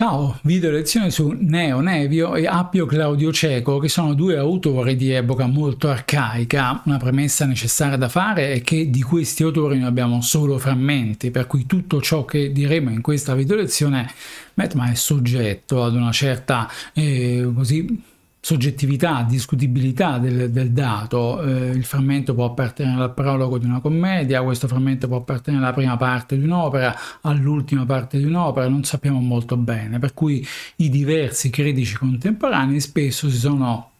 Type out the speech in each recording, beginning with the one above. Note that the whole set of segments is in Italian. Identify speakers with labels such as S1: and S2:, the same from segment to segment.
S1: Ciao, video lezione su Neo Nevio e Appio Claudio Cieco, che sono due autori di epoca molto arcaica. Una premessa necessaria da fare è che di questi autori noi abbiamo solo frammenti, per cui tutto ciò che diremo in questa video lezione beh, ma è soggetto ad una certa eh, così soggettività, discutibilità del, del dato. Eh, il frammento può appartenere al prologo di una commedia, questo frammento può appartenere alla prima parte di un'opera, all'ultima parte di un'opera, non sappiamo molto bene, per cui i diversi critici contemporanei spesso si sono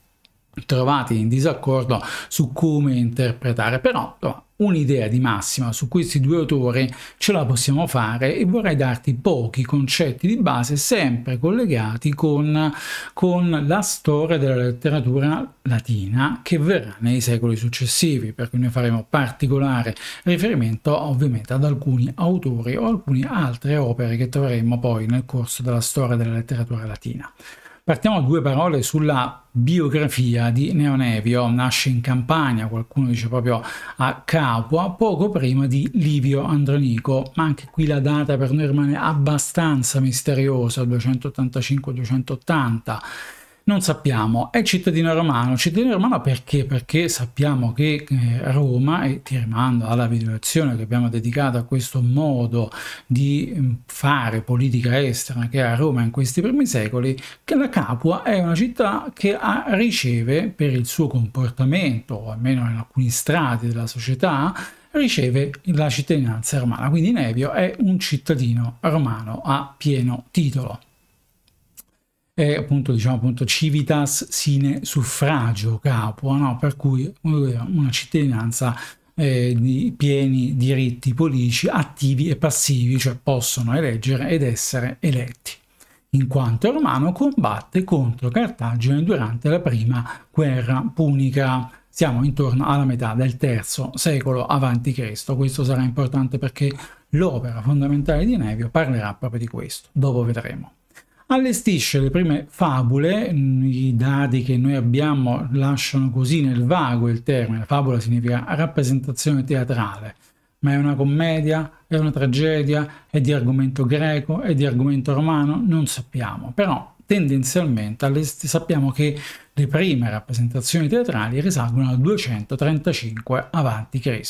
S1: trovati in disaccordo su come interpretare, però un'idea di massima su questi due autori ce la possiamo fare e vorrei darti pochi concetti di base sempre collegati con, con la storia della letteratura latina che verrà nei secoli successivi, per cui noi faremo particolare riferimento ovviamente ad alcuni autori o alcune altre opere che troveremo poi nel corso della storia della letteratura latina. Partiamo due parole sulla biografia di Neonevio, Nasce in Campania, qualcuno dice proprio a Capua, poco prima di Livio Andronico, ma anche qui la data per noi rimane abbastanza misteriosa, 285-280 non sappiamo, è cittadino romano. Cittadino romano perché? Perché sappiamo che eh, Roma, e ti rimando alla videolezione che abbiamo dedicato a questo modo di mm, fare politica estera che ha Roma in questi primi secoli, che la Capua è una città che ha, riceve per il suo comportamento, o almeno in alcuni strati della società, riceve la cittadinanza romana. Quindi Nevio è un cittadino romano a pieno titolo e appunto diciamo appunto civitas sine suffragio capo, no? per cui una cittadinanza eh, di pieni diritti politici attivi e passivi, cioè possono eleggere ed essere eletti, in quanto Romano combatte contro Cartagine durante la prima guerra punica. Siamo intorno alla metà del III secolo a.C. Questo sarà importante perché l'opera fondamentale di Nevio parlerà proprio di questo. Dopo vedremo allestisce le prime fabule, mm, i dati che noi abbiamo lasciano così nel vago il termine, fabula significa rappresentazione teatrale, ma è una commedia, è una tragedia, è di argomento greco, è di argomento romano, non sappiamo, però tendenzialmente sappiamo che le prime rappresentazioni teatrali risalgono al 235 a.C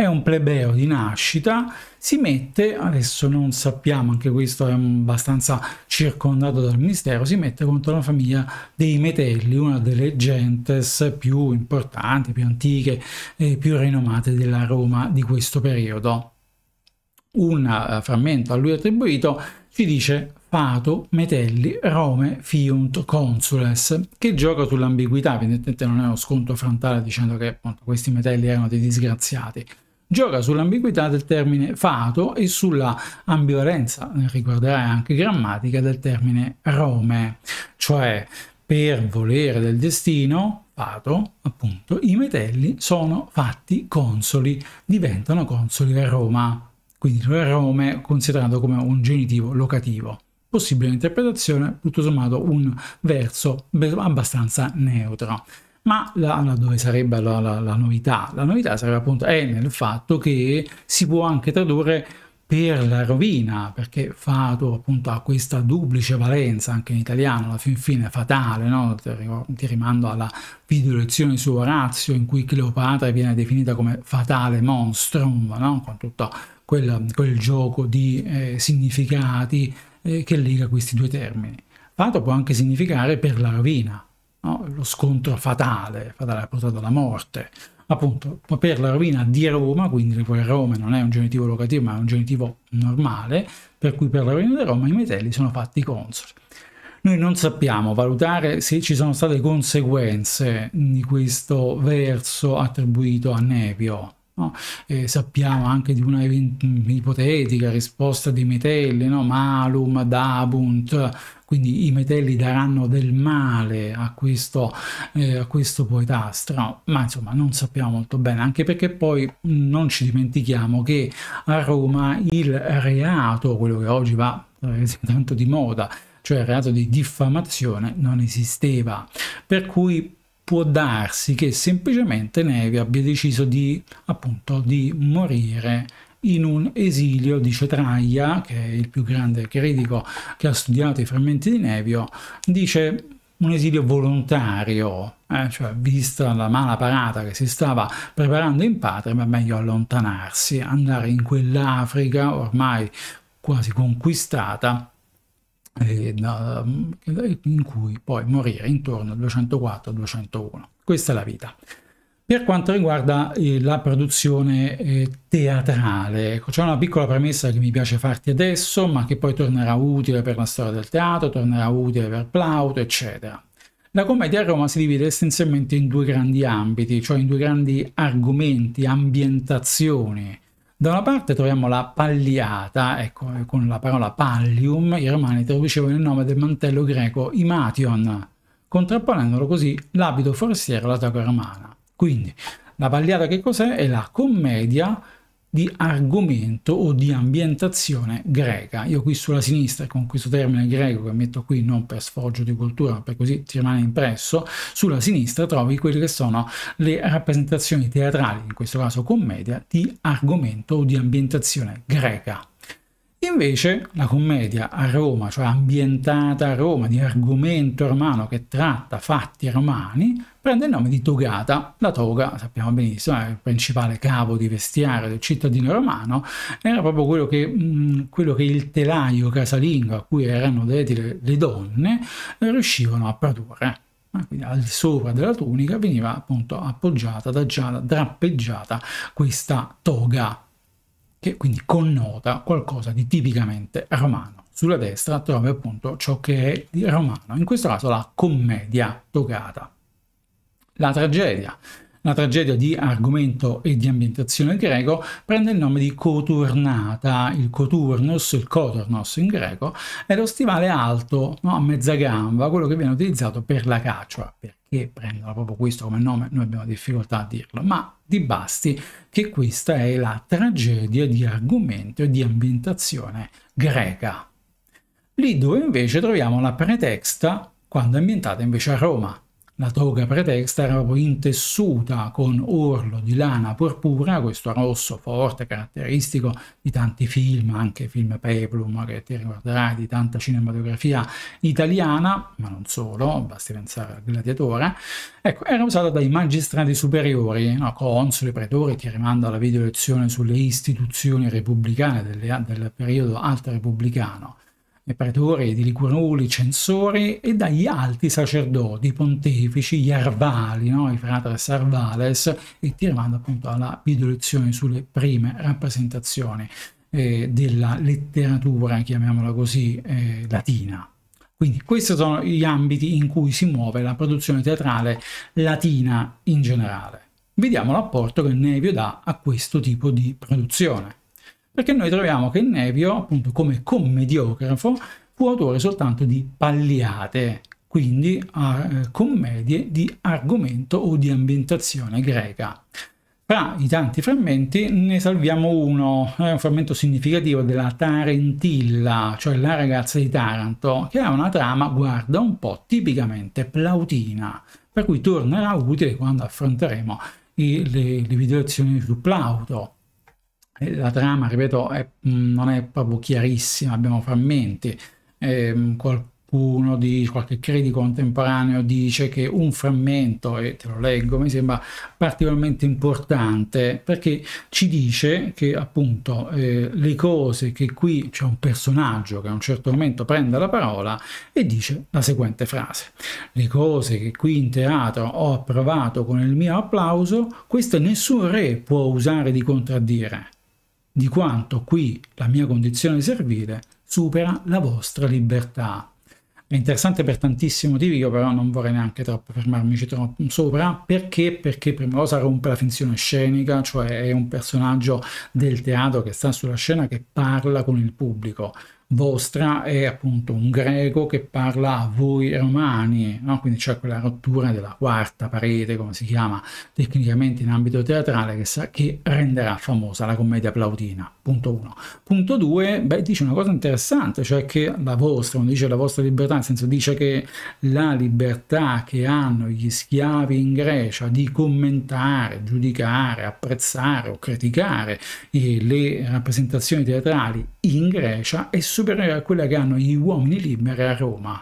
S1: è un plebeo di nascita, si mette, adesso non sappiamo, anche questo è abbastanza circondato dal mistero, si mette contro la famiglia dei Metelli, una delle gentes più importanti, più antiche e più rinomate della Roma di questo periodo. Un eh, frammento a lui attribuito ci dice Fato Metelli, Rome, Fiunt, Consules, che gioca sull'ambiguità, evidentemente non è uno sconto frontale dicendo che appunto, questi Metelli erano dei disgraziati, Gioca sull'ambiguità del termine fato e sulla ambivalenza, riguarderà anche grammatica, del termine Rome, cioè per volere del destino, fato, appunto, i metelli sono fatti consoli, diventano consoli a Roma. Quindi Rome considerato come un genitivo locativo possibile interpretazione, tutto sommato un verso abbastanza neutro. Ma la, allora, dove sarebbe la, la, la, novità? La novità sarebbe appunto è nel fatto che si può anche tradurre per la rovina, perché Fato appunto ha questa duplice valenza anche in italiano, alla fin fine fatale, no? ti rimando alla video lezione su Orazio in cui Cleopatra viene definita come fatale monstrum, no? con tutto quel, quel gioco di eh, significati eh, che lega questi due termini. Fato può anche significare per la rovina, no? lo scontro fatale, fatale ha portato alla morte, appunto per la rovina di Roma, quindi poi Roma non è un genitivo locativo ma è un genitivo normale, per cui per la rovina di Roma i metelli sono fatti consoli. Noi non sappiamo valutare se ci sono state conseguenze di questo verso attribuito a Nepio. No? Eh, sappiamo anche di una ipotetica risposta di Metelli, no? Malum, Dabunt, quindi i metelli daranno del male a questo, eh, a questo poetastro, ma insomma non sappiamo molto bene, anche perché poi non ci dimentichiamo che a Roma il reato, quello che oggi va eh, tanto di moda, cioè il reato di diffamazione, non esisteva. Per cui può darsi che semplicemente Nevi abbia deciso di, appunto, di morire in un esilio, dice Traia, che è il più grande critico che ha studiato i frammenti di Nevio, dice un esilio volontario, eh, cioè vista la mala parata che si stava preparando in patria, ma meglio allontanarsi, andare in quell'Africa ormai quasi conquistata, eh, in cui poi morire intorno al 204-201. Questa è la vita. Per quanto riguarda eh, la produzione eh, teatrale, ecco, c'è una piccola premessa che mi piace farti adesso, ma che poi tornerà utile per la storia del teatro, tornerà utile per Plauto, eccetera. La commedia a Roma si divide essenzialmente in due grandi ambiti, cioè in due grandi argomenti, ambientazioni. Da una parte troviamo la palliata, ecco, eh, con la parola pallium, i romani traducevano il nome del mantello greco imation, contrapponendolo così l'abito forestiero alla toga romana. Quindi la pagliata che cos'è? È la commedia di argomento o di ambientazione greca. Io qui sulla sinistra, con questo termine greco che metto qui non per sfoggio di cultura, ma per così ti rimane impresso, sulla sinistra trovi quelle che sono le rappresentazioni teatrali, in questo caso commedia, di argomento o di ambientazione greca. Invece la commedia a Roma, cioè ambientata a Roma, di argomento romano che tratta fatti romani, prende il nome di togata. La toga, sappiamo benissimo, è il principale capo di vestiario del cittadino romano, era proprio quello che, mh, mm, quello che il telaio casalingo a cui erano dedite le, le donne riuscivano a produrre ah, quindi al sopra della tunica veniva appunto appoggiata, adagiata, drappeggiata questa toga che quindi connota qualcosa di tipicamente romano. Sulla destra trovi appunto ciò che è di romano, in questo caso la commedia toccata. La tragedia. La tragedia di argomento e di ambientazione greco prende il nome di coturnata, il coturnos, il coturnos in greco, è lo stivale alto no, a mezza gamba, quello che viene utilizzato per la caccia, per che prendono proprio questo come nome, noi abbiamo difficoltà a dirlo, ma di basti che questa è la tragedia di argomento e di ambientazione greca. Lì dove invece troviamo la pretexta quando è ambientata invece a Roma, la toga pretexta era proprio intessuta con orlo di lana purpura, questo rosso forte, caratteristico di tanti film, anche film Peplum che ti ricorderai di tanta cinematografia italiana, ma non solo, basti pensare al gladiatore. Ecco, era usata dai magistrati superiori, no? consoli, pretori, ti rimando alla video lezione sulle istituzioni repubblicane delle, del periodo alto repubblicano e pretori di Licurnuli, censori, e dagli alti sacerdoti, pontefici, gli arvali, no? i fratres arvales, e tirando appunto alla videoluzione sulle prime rappresentazioni eh, della letteratura, chiamiamola così, eh, latina. Quindi questi sono gli ambiti in cui si muove la produzione teatrale latina in generale. Vediamo l'apporto che Nevio dà a questo tipo di produzione perché noi troviamo che Nevio, appunto come commediografo, fu autore soltanto di palliate, quindi a eh, commedie di argomento o di ambientazione greca. Tra i tanti frammenti ne salviamo uno, è eh, un frammento significativo della Tarentilla, cioè la ragazza di Taranto, che ha una trama, guarda un po', tipicamente plautina, per cui tornerà utile quando affronteremo i, le, le videoazioni su Plauto la trama, ripeto, è, mm, non è proprio chiarissima, abbiamo frammenti. Eh, qualcuno di qualche critico contemporaneo dice che un frammento, e te lo leggo, mi sembra particolarmente importante perché ci dice che appunto eh, le cose che qui c'è un personaggio che a un certo momento prende la parola e dice la seguente frase. Le cose che qui in teatro ho approvato con il mio applauso, questo nessun re può usare di contraddire di quanto qui la mia condizione di servire supera la vostra libertà. È interessante per tantissimi motivi, io però non vorrei neanche troppo fermarmici troppo sopra, perché? Perché prima cosa rompe la finzione scenica, cioè è un personaggio del teatro che sta sulla scena che parla con il pubblico vostra è appunto un greco che parla a voi romani, no? quindi c'è quella rottura della quarta parete, come si chiama tecnicamente in ambito teatrale, che, sa, che renderà famosa la commedia plautina punto 1. Punto 2, beh, dice una cosa interessante, cioè che la vostra, quando dice la vostra libertà, nel senso dice che la libertà che hanno gli schiavi in Grecia di commentare, giudicare, apprezzare o criticare le rappresentazioni teatrali in Grecia è superiore a quella che hanno gli uomini liberi a Roma,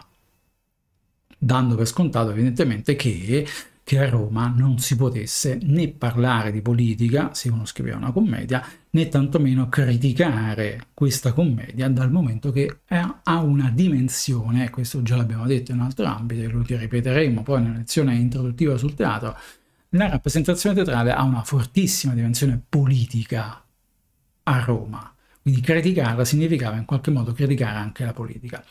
S1: dando per scontato evidentemente che che a Roma non si potesse né parlare di politica, se uno scriveva una commedia, né tantomeno criticare questa commedia dal momento che ha una dimensione, questo già l'abbiamo detto in un altro ambito e lo ripeteremo poi nella lezione introduttiva sul teatro, la rappresentazione teatrale ha una fortissima dimensione politica a Roma, quindi criticarla significava in qualche modo criticare anche la politica.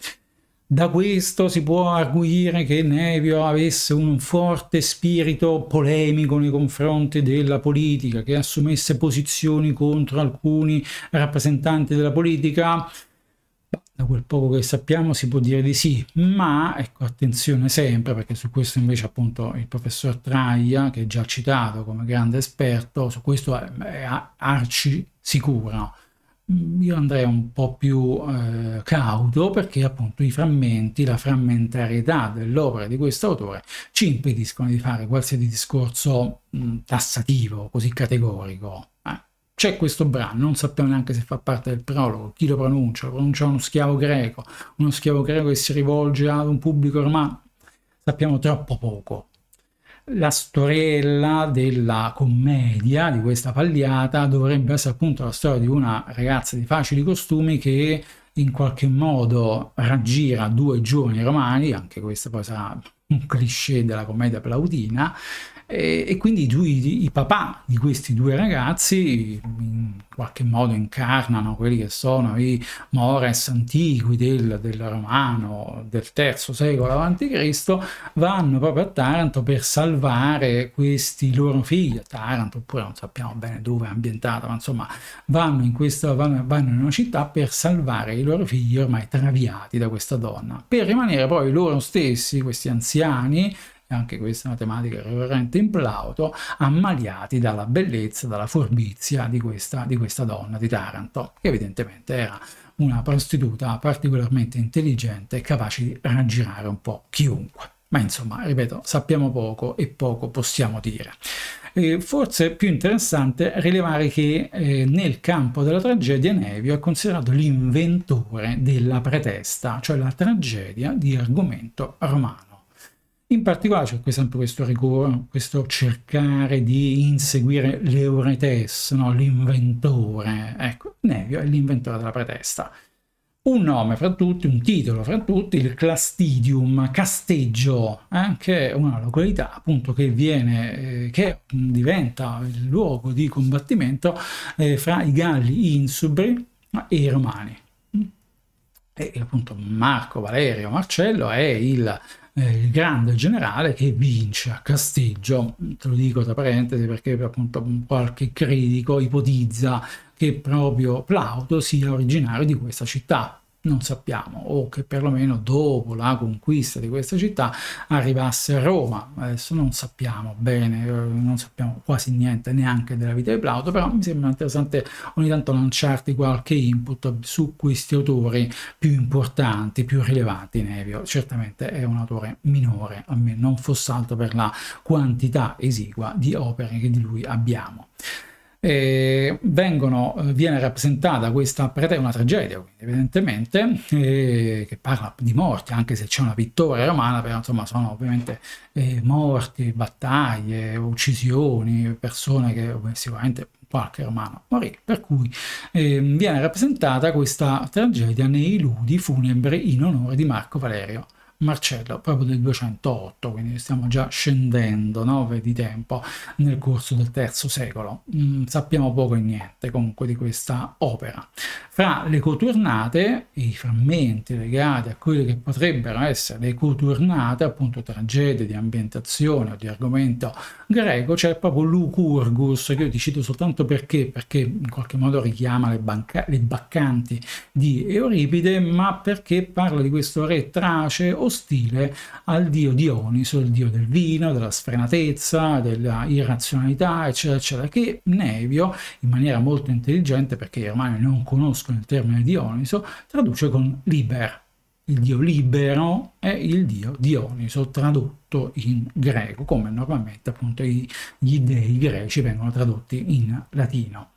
S1: Da questo si può arguire che Nevio avesse un forte spirito polemico nei confronti della politica, che assumesse posizioni contro alcuni rappresentanti della politica. Da quel poco che sappiamo si può dire di sì, ma ecco attenzione sempre perché su questo invece appunto il professor Traia, che è già citato come grande esperto, su questo è, è arci sicuro Mm, io andrei un po' più eh, cauto perché appunto i frammenti, la frammentarietà dell'opera di questo autore ci impediscono di fare qualsiasi discorso mh, mm, tassativo, così categorico. Eh. C'è questo brano, non sappiamo neanche se fa parte del prologo, chi lo pronuncia, lo pronuncia uno schiavo greco, uno schiavo greco che si rivolge ad un pubblico romano, sappiamo troppo poco la storella della commedia di questa pagliata dovrebbe essere appunto la storia di una ragazza di facili costumi che in qualche modo raggira due giovani romani, anche questo poi sarà un cliché della commedia plautina, e, e quindi lui, i papà di questi due ragazzi in qualche modo incarnano quelli che sono i mores antichi del, del romano del terzo secolo a.C., vanno proprio a Taranto per salvare questi loro figli a Taranto, oppure non sappiamo bene dove è ambientata, ma insomma vanno in, questa, vanno, vanno in una città per salvare i loro figli ormai traviati da questa donna, per rimanere poi loro stessi, questi anziani, e anche questa è una tematica ricorrente in Plauto, ammaliati dalla bellezza, dalla forbizia di questa, di questa donna di Taranto, che evidentemente era una prostituta particolarmente intelligente e capace di raggirare un po' chiunque. Ma insomma, ripeto, sappiamo poco e poco possiamo dire. Eh, forse è più interessante rilevare che eh, nel campo della tragedia Nevio è considerato l'inventore della pretesta, cioè la tragedia di argomento romano. In particolare c'è sempre questo rigore, questo cercare di inseguire l'euretes, no? l'inventore. Ecco, Nevio è l'inventore della pretesta. Un nome fra tutti, un titolo fra tutti, il Clastidium, Casteggio, eh? che è una località appunto che, viene, eh, che diventa il luogo di combattimento eh, fra i Galli Insubri e i Romani. E appunto Marco Valerio Marcello è il eh, il grande generale che vince a Casteggio, te lo dico tra parentesi perché appunto qualche critico ipotizza che proprio Plauto sia originario di questa città, non sappiamo, o che perlomeno dopo la conquista di questa città arrivasse a Roma. Adesso non sappiamo bene, eh, non sappiamo quasi niente neanche della vita di Plauto, però mi sembra interessante ogni tanto lanciarti qualche input su questi autori più importanti, più rilevanti. Nevio certamente è un autore minore, almeno non fosse altro per la quantità esigua di opere che di lui abbiamo e vengono, eh, viene rappresentata questa prete, una tragedia evidentemente, eh, che parla di morti, anche se c'è una vittoria romana, però insomma sono ovviamente eh, morti, battaglie, uccisioni, persone che sicuramente qualche romano morì, per cui eh, viene rappresentata questa tragedia nei ludi funebri in onore di Marco Valerio Marcello proprio del 208, quindi stiamo già scendendo no, di tempo nel corso del terzo secolo. Mm, sappiamo poco e niente comunque di questa opera. Fra le coturnate, i frammenti legati a quelle che potrebbero essere le coturnate, appunto tragedie di ambientazione o di argomento greco, c'è proprio Lucurgus, che io ti cito soltanto perché, perché in qualche modo richiama le, banca- le baccanti di Euripide, ma perché parla di questo re trace o ostile al dio Dioniso, il dio del vino, della sfrenatezza, della irrazionalità, eccetera, eccetera, che Nevio, in maniera molto intelligente, perché i romani non conoscono il termine Dioniso, traduce con liber. Il dio libero è il dio Dioniso, tradotto in greco, come normalmente appunto gli dei greci vengono tradotti in latino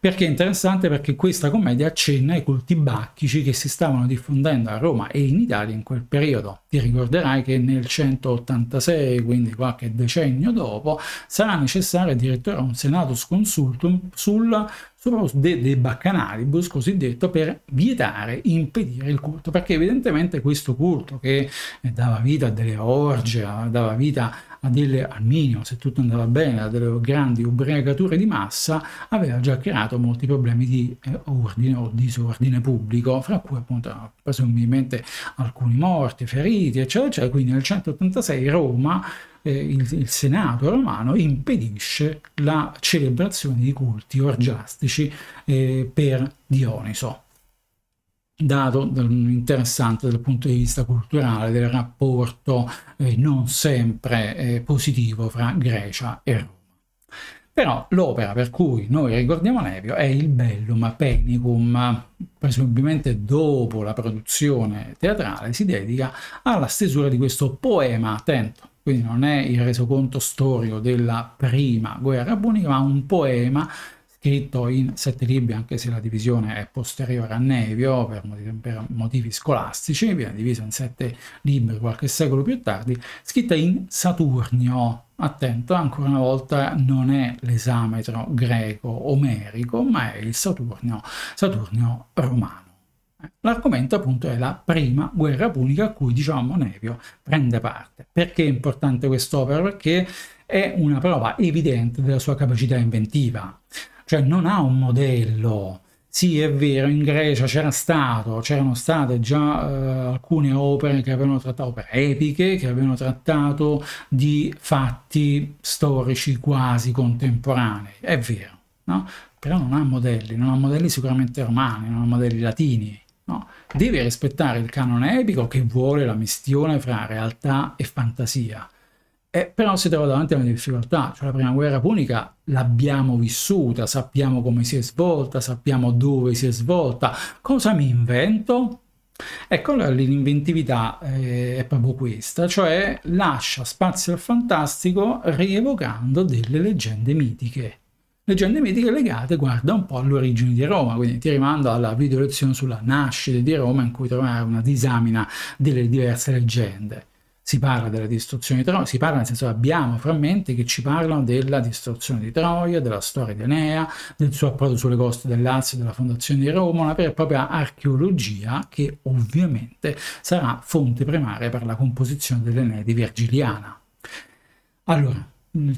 S1: perché è interessante perché questa commedia accenna ai culti bacchici che si stavano diffondendo a Roma e in Italia in quel periodo. Ti ricorderai che nel 186, quindi qualche decennio dopo, sarà necessario addirittura un senatus consultum sul Soprattutto de, de baccanalibus, cosiddetto, per vietare, impedire il culto, perché evidentemente questo culto che dava vita a delle orge, dava vita a a delle, al minimo, se tutto andava bene, a delle grandi ubriacature di massa, aveva già creato molti problemi di eh, ordine o disordine pubblico, fra cui appunto presumibilmente alcuni morti, feriti, eccetera, eccetera. Quindi nel 186 Roma eh, il, il, Senato romano impedisce la celebrazione di culti orgiastici eh, per Dioniso dato interessante dal punto di vista culturale del rapporto eh, non sempre eh, positivo fra Grecia e Roma. Però l'opera per cui noi ricordiamo Nevio è il Bellum Penicum, presumibilmente dopo la produzione teatrale si dedica alla stesura di questo poema attento, quindi non è il resoconto storico della prima guerra punica, ma un poema scritto in sette libri, anche se la divisione è posteriore a Nevio per motivi, per motivi scolastici, viene divisa in sette libri qualche secolo più tardi, scritta in Saturnio, attento, ancora una volta non è l'esametro greco omerico, ma è il Saturnio, Saturnio romano. L'argomento appunto è la prima guerra punica a cui diciamo Nevio prende parte. Perché è importante quest'opera? Perché è una prova evidente della sua capacità inventiva cioè non ha un modello. Sì, è vero, in Grecia c'era stato, c'erano state già eh, alcune opere che avevano trattato, opere epiche, che avevano trattato di fatti storici quasi contemporanei, è vero, no? Però non ha modelli, non ha modelli sicuramente romani, non ha modelli latini, no? Deve rispettare il canone epico che vuole la mistione fra realtà e fantasia eh, però si trova davanti a una difficoltà, cioè la prima guerra punica l'abbiamo vissuta, sappiamo come si è svolta, sappiamo dove si è svolta, cosa mi invento? Ecco, l'inventività eh, è proprio questa, cioè lascia spazio al fantastico rievocando delle leggende mitiche. Leggende mitiche legate, guarda, un po' alle origini di Roma, quindi ti rimando alla video lezione sulla nascita di Roma in cui trovare una disamina delle diverse leggende si parla della distruzione di Troia, si parla nel senso che abbiamo frammenti che ci parlano della distruzione di Troia, della storia di Enea, del suo approdo sulle coste del della fondazione di Roma, una vera e propria archeologia che ovviamente sarà fonte primaria per la composizione dell'Enea di Virgiliana. Allora, mm,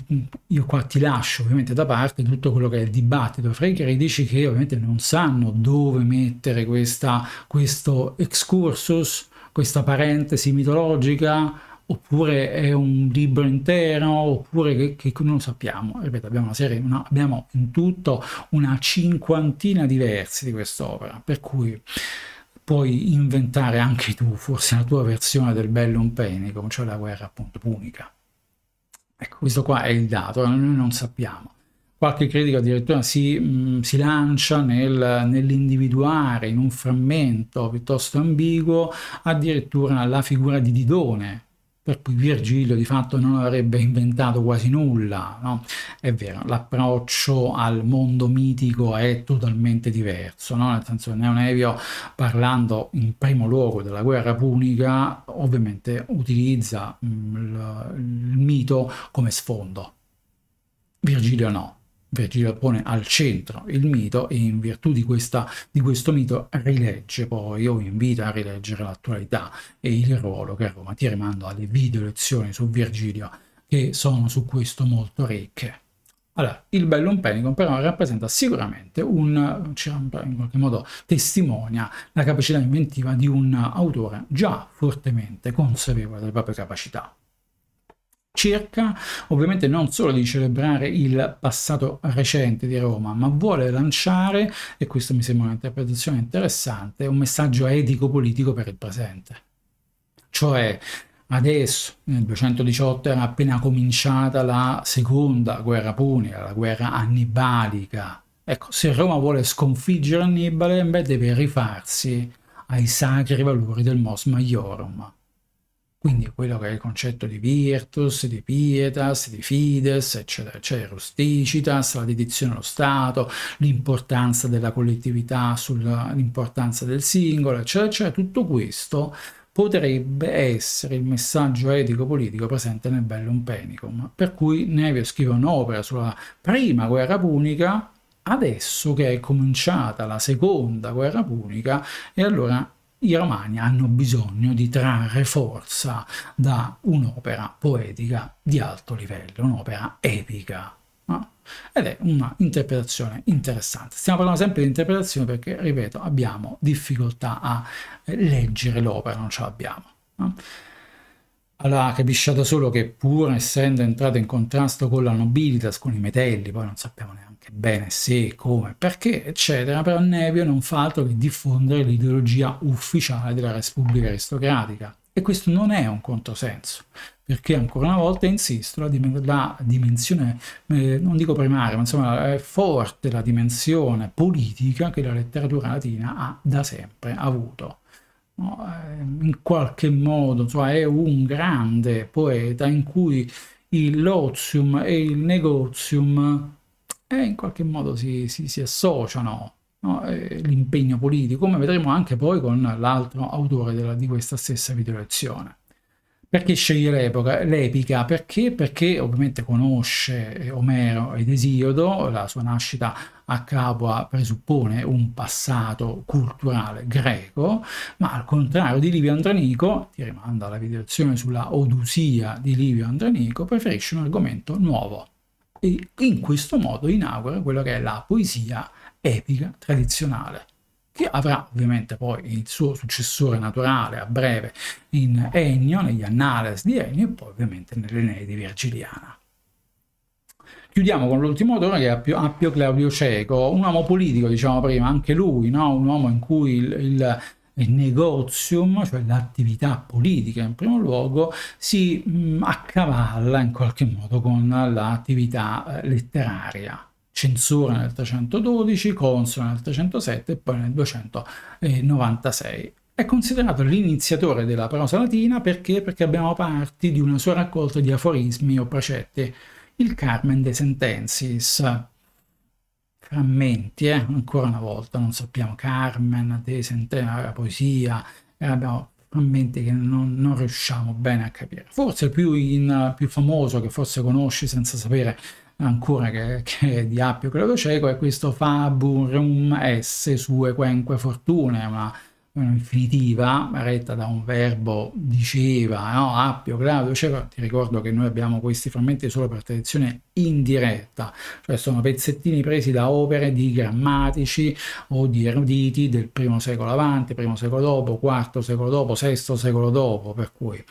S1: io qua ti lascio ovviamente da parte tutto quello che è il dibattito fra i critici che ovviamente non sanno dove mettere questa, questo excursus questa parentesi mitologica, oppure è un libro intero, oppure che, che non sappiamo. Ripeto, abbiamo una serie, una, abbiamo in tutto una cinquantina di versi di quest'opera, per cui puoi inventare anche tu forse la tua versione del Bellum Penicum, cioè la guerra appunto punica. Ecco, questo qua è il dato, noi non sappiamo. Qualche critico addirittura si, mh, mm, si lancia nel, nell'individuare in un frammento piuttosto ambiguo addirittura la figura di Didone, per cui Virgilio di fatto non avrebbe inventato quasi nulla, no? È vero, l'approccio al mondo mitico è totalmente diverso, no? Nel senso che Neonevio, parlando in primo luogo della guerra punica, ovviamente utilizza mh, mm, il, il mito come sfondo. Virgilio no, Virgilio pone al centro il mito e in virtù di, questa, di questo mito rilegge poi o invita a rileggere l'attualità e il ruolo che Roma. Ti rimando alle video lezioni su Virgilio che sono su questo molto ricche. Allora, il Bellum Penicon però rappresenta sicuramente un, in qualche modo testimonia la capacità inventiva di un autore già fortemente consapevole delle proprie capacità cerca ovviamente non solo di celebrare il passato recente di Roma, ma vuole lanciare, e questo mi sembra un'interpretazione interessante, un messaggio etico-politico per il presente. Cioè, Adesso, nel 218, era appena cominciata la seconda guerra punica, la guerra annibalica. Ecco, se Roma vuole sconfiggere Annibale, beh, deve rifarsi ai sacri valori del Mos Maiorum quindi quello che è il concetto di virtus, di pietas, di fides, eccetera, eccetera, rusticitas, la dedizione allo Stato, l'importanza della collettività sull'importanza del singolo, eccetera, eccetera, tutto questo potrebbe essere il messaggio etico-politico presente nel Bellum Penicum, per cui Nevio scrive un'opera sulla prima guerra punica, adesso che è cominciata la seconda guerra punica, e allora i romani hanno bisogno di trarre forza da un'opera poetica di alto livello, un'opera epica. No? Ed è un'interpretazione interessante. Stiamo parlando sempre di interpretazione perché, ripeto, abbiamo difficoltà a eh, leggere l'opera, non ce l'abbiamo. No? Allora capisce da solo che pur essendo entrato in contrasto con la nobilitas, con i metelli, poi non sappiamo neanche anche bene se, come, perché, eccetera, però Nevio non fa altro che diffondere l'ideologia ufficiale della Repubblica aristocratica. E questo non è un controsenso, perché ancora una volta, insisto, la, dim la dimensione, eh, non dico primaria, ma insomma è forte la dimensione politica che la letteratura latina ha da sempre avuto. No? Eh, in qualche modo cioè, è un grande poeta in cui il lozium e il negozium eh, in qualche modo si, si, si associano no? l'impegno politico, come vedremo anche poi con l'altro autore della, di questa stessa videolezione. Perché sceglie l'epica? Perché? Perché ovviamente conosce Omero ed Esiodo, la sua nascita a Capua presuppone un passato culturale greco, ma al contrario di Livio Andranico, ti rimando alla videolezione sulla Odusia di Livio Andranico, preferisce un argomento nuovo, e in questo modo inaugura quella che è la poesia epica tradizionale che avrà ovviamente poi il suo successore naturale a breve in Ennio, negli Annales di Ennio e poi ovviamente nell'Eneide Virgiliana. Chiudiamo con l'ultimo autore che è Appio, Appio Claudio Cieco, un uomo politico, diciamo prima, anche lui, no? un uomo in cui il, il il negozium, cioè l'attività politica in primo luogo, si mh, accavalla in qualche modo con l'attività eh, letteraria. Censura nel 312, Consola nel 307 e poi nel 296. È considerato l'iniziatore della prosa latina perché? perché abbiamo parti di una sua raccolta di aforismi o precetti, il Carmen de Sentensis, frammenti, eh? ancora una volta, non sappiamo, Carmen, Desente, la poesia, eh, abbiamo frammenti che non, non, riusciamo bene a capire. Forse il più, in, più famoso che forse conosci senza sapere ancora che, che è di Appio Credo Cieco è questo Faburum S. sue quenque fortune, una infinitiva, retta da un verbo diceva, no? Appio, Claudio, cioè, ti ricordo che noi abbiamo questi frammenti solo per tradizione indiretta, cioè sono pezzettini presi da opere di grammatici o di eruditi del primo secolo avanti, primo secolo dopo, quarto secolo dopo, sesto secolo dopo, per cui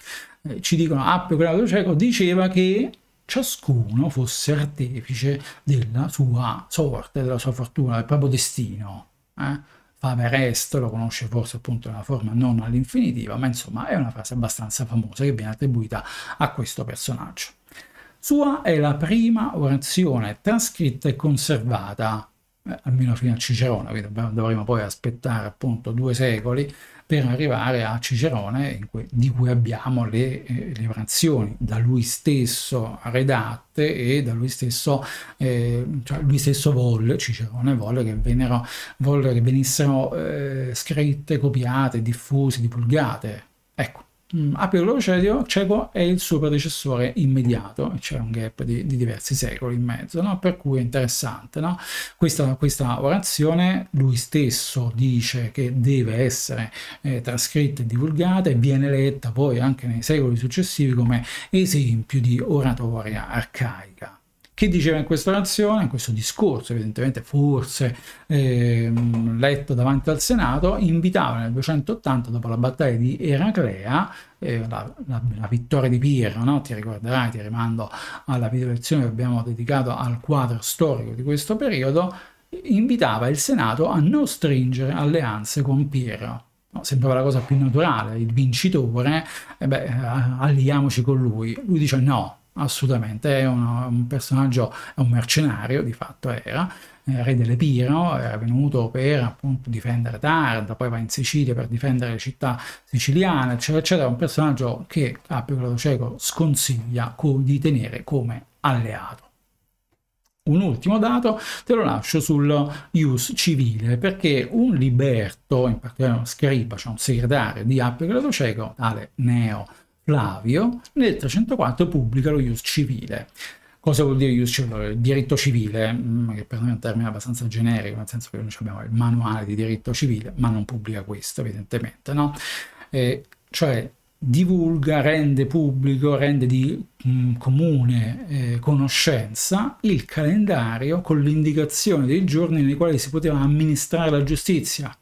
S1: eh, ci dicono Appio Claudio Cieco diceva che ciascuno fosse artefice della sua sorte, della sua fortuna, del proprio destino. Eh? fame resto, lo conosce forse appunto nella forma non all'infinitiva, ma insomma è una frase abbastanza famosa che viene attribuita a questo personaggio. Sua è la prima orazione trascritta e conservata, eh, almeno fino a Cicerone, quindi dovremo poi aspettare appunto due secoli per arrivare a Cicerone cui, di cui abbiamo le eh, liberazioni da lui stesso redatte e da lui stesso, eh, cioè lui stesso volle, Cicerone volle che, venero, volle che venissero eh, scritte, copiate, diffuse, divulgate. Ecco, Mm, Apio Glaucerio cieco è il suo predecessore immediato, c'è un gap di, di, diversi secoli in mezzo, no? per cui è interessante. No? Questa, questa, orazione lui stesso dice che deve essere eh, trascritta e divulgata e viene letta poi anche nei secoli successivi come esempio di oratoria arcaica che diceva in questa canzone, in questo discorso evidentemente forse eh, letto davanti al Senato, invitava nel 280 dopo la battaglia di Eraclea, eh, la, la, la, vittoria di Pirro, no? ti ricorderai, ti rimando alla video lezione che abbiamo dedicato al quadro storico di questo periodo, invitava il Senato a non stringere alleanze con Pirro. No, sembrava la cosa più naturale, il vincitore, eh beh, eh, alliamoci con lui. Lui dice no, Assolutamente, è uno, un personaggio, è un mercenario di fatto era, eh, re dell'Epiro, era venuto per appunto difendere Tarda, poi va in Sicilia per difendere le città siciliane, eccetera, eccetera, un personaggio che Caprio Clodoceco sconsiglia di tenere come alleato. Un ultimo dato te lo lascio sul ius civile, perché un liberto, in particolare uno scriba, cioè un segretario di Appio Clodoceco, tale Neo Flavio, nel 304 pubblica lo Ius Civile. Cosa vuol dire Ius Civile? Il diritto civile, mm, che per noi è un termine abbastanza generico, nel senso che noi abbiamo il manuale di diritto civile, ma non pubblica questo, evidentemente, no? Eh, cioè divulga, rende pubblico, rende di mh, mm, comune eh, conoscenza il calendario con l'indicazione dei giorni nei quali si poteva amministrare la giustizia,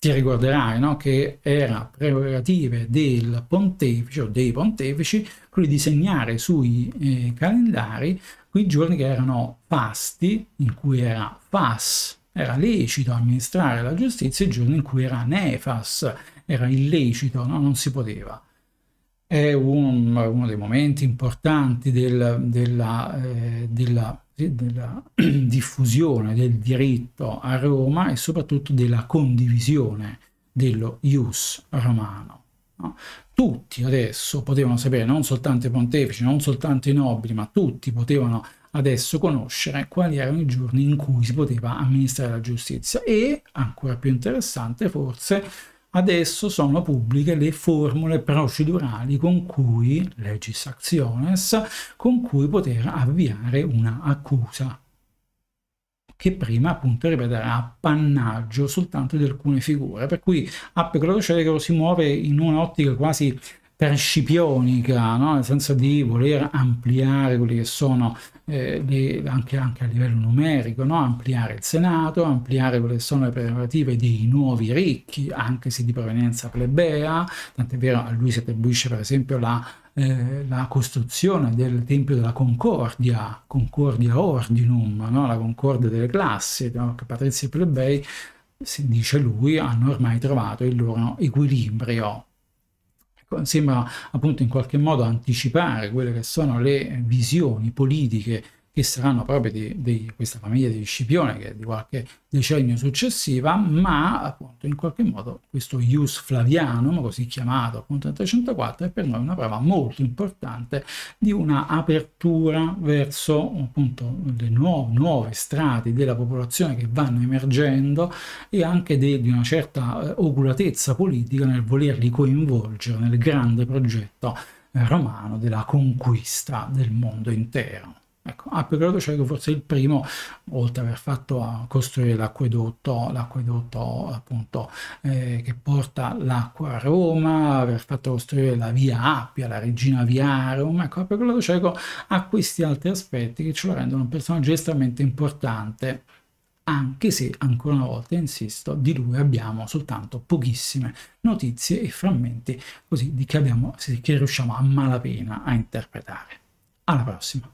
S1: ti ricorderai no? che era prerogative del pontefice o dei pontefici quello di segnare sui eh, calendari quei giorni che erano fasti, in cui era fas, era lecito amministrare la giustizia, e i giorni in cui era nefas, era illecito, no? non si poteva. È un, uno dei momenti importanti del, della, eh, della della diffusione del diritto a Roma e soprattutto della condivisione dello ius romano. No? Tutti adesso potevano sapere, non soltanto i pontefici, non soltanto i nobili, ma tutti potevano adesso conoscere quali erano i giorni in cui si poteva amministrare la giustizia e, ancora più interessante forse, Adesso sono pubbliche le formule procedurali con cui, legis actiones, con cui poter avviare una accusa, che prima appunto, ripeto, era appannaggio soltanto di alcune figure, per cui Ape Crotocero si muove in un'ottica quasi perscipionica, no? nel senso di voler ampliare quelli che sono eh, le, anche, anche, a livello numerico, no? ampliare il Senato, ampliare quelle che sono le prerogative dei nuovi ricchi, anche se di provenienza plebea, tant'è vero a lui si attribuisce per esempio la, eh, la costruzione del Tempio della Concordia, Concordia Ordinum, no? la concordia delle classi, che patrizi e plebei, si dice lui, hanno ormai trovato il loro equilibrio sembra appunto in qualche modo anticipare quelle che sono le visioni politiche che saranno proprio di, di, questa famiglia di Scipione che è di qualche decennio successiva, ma appunto in qualche modo questo Ius Flavianum, così chiamato appunto nel 304, è per noi una prova molto importante di una apertura verso appunto le nuove, nuove strati della popolazione che vanno emergendo e anche de, di una certa eh, oculatezza politica nel volerli coinvolgere nel grande progetto eh, romano della conquista del mondo intero. Ecco, Apereo ah, Docego forse il primo, oltre ad aver fatto a costruire l'acquedotto, l'acquedotto appunto eh, che porta l'acqua a Roma, aver fatto costruire la via Appia, la regina Viarum, ecco, Apereo Docego ha questi altri aspetti che ce lo rendono un personaggio estremamente importante anche se ancora una volta insisto di lui abbiamo soltanto pochissime notizie e frammenti così di che, abbiamo, che riusciamo a malapena a interpretare alla prossima